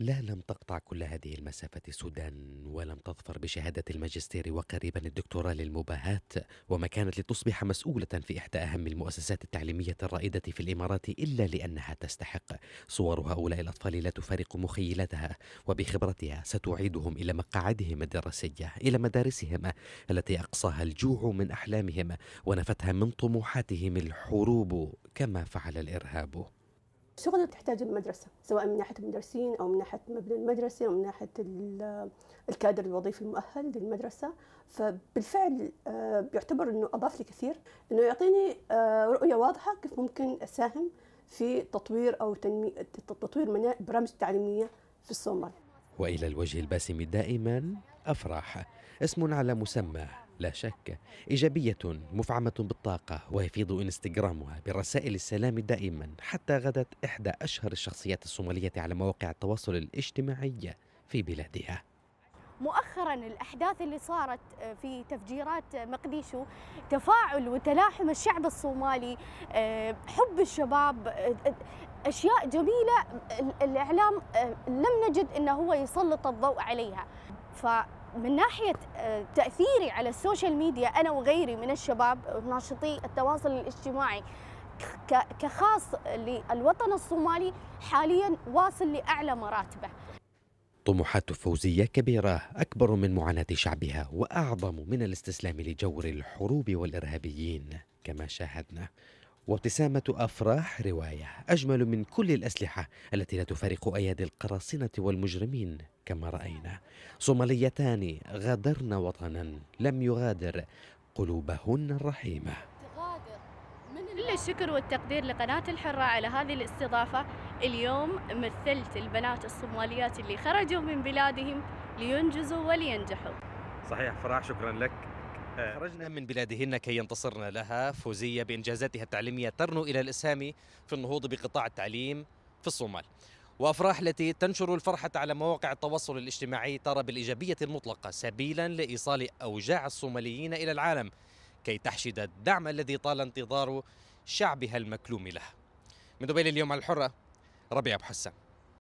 لا لم تقطع كل هذه المسافة السودان ولم تظفر بشهادة الماجستير وقريبا الدكتوراه للمباهات وما كانت لتصبح مسؤولة في إحدى أهم المؤسسات التعليمية الرائدة في الإمارات إلا لأنها تستحق صور هؤلاء الأطفال لا تفارق مخيلتها وبخبرتها ستعيدهم إلى مقاعدهم الدراسية إلى مدارسهم التي أقصاها الجوع من أحلامهم ونفتها من طموحاتهم الحروب كما فعل الإرهاب اللي تحتاج المدرسه سواء من ناحيه المدرسين او من ناحيه مبنى المدرسه او من ناحيه الكادر الوظيفي المؤهل للمدرسه فبالفعل آه، يعتبر انه اضاف لي كثير انه يعطيني آه، رؤيه واضحه كيف ممكن اساهم في تطوير او تنمي... تطوير برامج تعليميه في الصومال والى الوجه الباسم دائما افراح اسم على مسمى لا شك إيجابية مفعمة بالطاقة ويفيض إنستغرامها برسائل السلام دائما حتى غدت إحدى أشهر الشخصيات الصومالية على مواقع التواصل الاجتماعي في بلادها مؤخرا الاحداث اللي صارت آه، في تفجيرات آه، مقديشو تفاعل وتلاحم الشعب الصومالي آه، حب الشباب اشياء جميله الاعلام لم نجد انه هو يسلط الضوء عليها ف من ناحية آه، تأثيري على السوشيال ميديا أنا وغيري من الشباب ناشطي التواصل الاجتماعي كخاص للوطن الصومالي حاليا واصل لأعلى مراتبه طموحات فوزية كبيرة أكبر من معاناة شعبها وأعظم من الاستسلام لجور الحروب والإرهابيين كما شاهدنا وابتسامة أفراح رواية أجمل من كل الأسلحة التي لا تفارق أيادي القراصنة والمجرمين كما رأينا صوماليتان غادرن وطنا لم يغادر قلوبهن الرحيمة كل الشكر والتقدير لقناة الحرة على هذه الاستضافة اليوم مثلت البنات الصوماليات اللي خرجوا من بلادهم لينجزوا ولينجحوا صحيح فراح شكرا لك آه. خرجنا من بلادهن كي ينتصرن لها فوزية بإنجازاتها التعليمية ترنو إلى الإسهام في النهوض بقطاع التعليم في الصومال وأفراح التي تنشر الفرحة على مواقع التواصل الاجتماعي ترى بالإيجابية المطلقة سبيلا لإيصال أوجاع الصوماليين إلى العالم كي تحشد الدعم الذي طال انتظار شعبها المكلوم له من دبي اليوم على الحرة ربيع أبو حسان